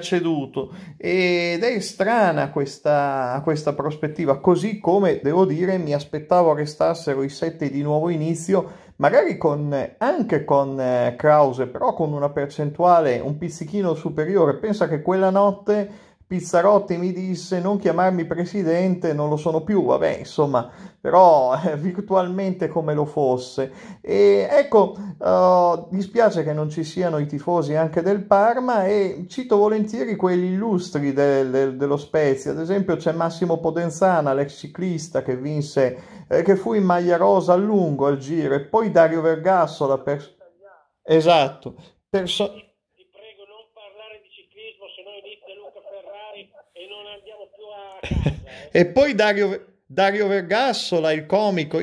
ceduto ed è strana questa, questa prospettiva, così come devo dire mi aspettavo restassero i sette di nuovo inizio, magari con, anche con eh, Krause, però con una percentuale un pizzichino superiore. Pensa che quella notte Pizzarotti mi disse non chiamarmi presidente, non lo sono più, vabbè, insomma, però eh, virtualmente come lo fosse. E ecco, uh, dispiace che non ci siano i tifosi anche del Parma e cito volentieri quelli illustri de- de- dello Spezia, ad esempio c'è Massimo Podenzana, l'ex ciclista che vinse, eh, che fu in maglia rosa a lungo al giro, e poi Dario Vergassola, per... esatto, perso- e non andiamo più a casa. Eh. e poi Dario, Dario Vergassola, il comico,